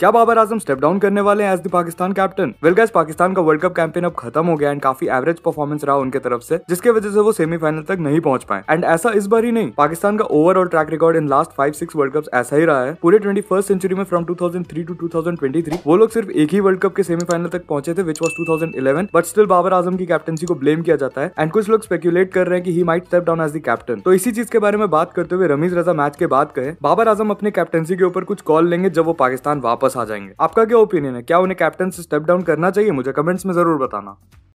क्या बाबर आजम step down करने वाले हैं as the Pakistan captain well guess Pakistan का वर्ल्ड कप कैंपेन अब खत्म हो गया एंड काफी एवरेज परफॉर्मेंस रहा उनके तरफ से जिसके वजह से वो सेमीफाइनल तक नहीं पहुंच पाए एंड ऐसा इस बार ही नहीं पाकिस्तान का overall track record in last five six world cup ऐसा ही रहा है पूरे ट्वेंटी फर्स्ट सेंचुरी में from two to two thousand वो लोग सिर्फ एक ही वर्ल्ड कप के सेमीफाइनल तक पहुंचे थे which was two but still Babar Azam की कैप्टनसी को ब्लेम किया जाता है एंड कुछ लोग स्पेक्यूलेट कर रहे हैं कि he might step down as the captain तो इसी चीज के बारे में बात करते हुए रमीज रजा मैच के बाद कहे बाबर आजम अपने कैप्टनसी के ऊपर कुछ कॉल लेंगे जब वो पाकिस्तान वापस वापस आ जाएंगे आपका क्या ओपिनियन है क्या उन्हें कैप्टन से स्टेप डाउन करना चाहिए मुझे कमेंट्स में जरूर बताना